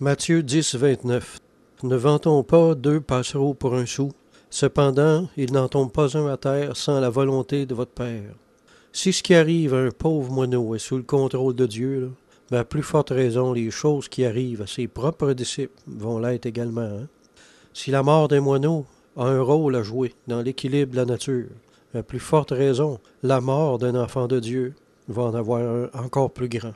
Matthieu 10, 29. Ne vantons pas deux passereaux pour un sou. Cependant, il n'en tombe pas un à terre sans la volonté de votre Père. Si ce qui arrive à un pauvre moineau est sous le contrôle de Dieu, à plus forte raison, les choses qui arrivent à ses propres disciples vont l'être également. Hein. Si la mort des moineaux a un rôle à jouer dans l'équilibre de la nature, à plus forte raison, la mort d'un enfant de Dieu va en avoir un encore plus grand.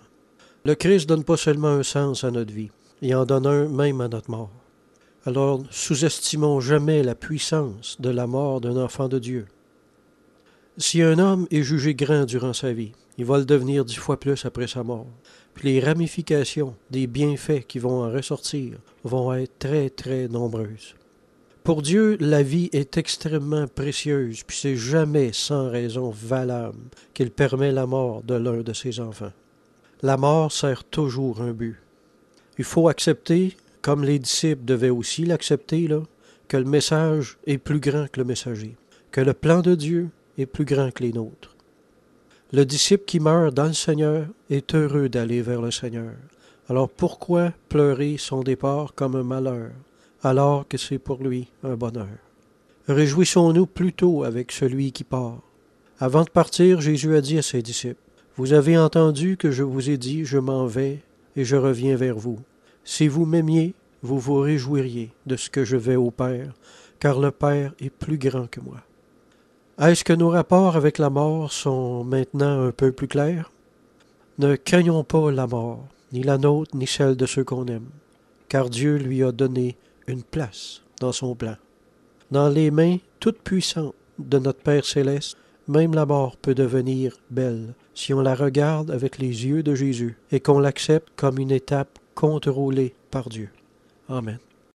Le Christ donne pas seulement un sens à notre vie, et en donne un même à notre mort. Alors sous-estimons jamais la puissance de la mort d'un enfant de Dieu. Si un homme est jugé grand durant sa vie, il va le devenir dix fois plus après sa mort. Puis les ramifications des bienfaits qui vont en ressortir vont être très très nombreuses. Pour Dieu, la vie est extrêmement précieuse, puis c'est jamais sans raison valable qu'il permet la mort de l'un de ses enfants. La mort sert toujours un but. Il faut accepter, comme les disciples devaient aussi l'accepter, là, que le message est plus grand que le messager, que le plan de Dieu est plus grand que les nôtres. Le disciple qui meurt dans le Seigneur est heureux d'aller vers le Seigneur. Alors pourquoi pleurer son départ comme un malheur, alors que c'est pour lui un bonheur? Réjouissons-nous plutôt avec celui qui part. Avant de partir, Jésus a dit à ses disciples, Vous avez entendu que je vous ai dit, je m'en vais, et je reviens vers vous. Si vous m'aimiez, vous vous réjouiriez de ce que je vais au Père, car le Père est plus grand que moi. Est-ce que nos rapports avec la mort sont maintenant un peu plus clairs Ne craignons pas la mort, ni la nôtre, ni celle de ceux qu'on aime, car Dieu lui a donné une place dans son plan. Dans les mains toutes puissantes de notre Père céleste, même la mort peut devenir belle si on la regarde avec les yeux de Jésus et qu'on l'accepte comme une étape contrôlée par Dieu. Amen.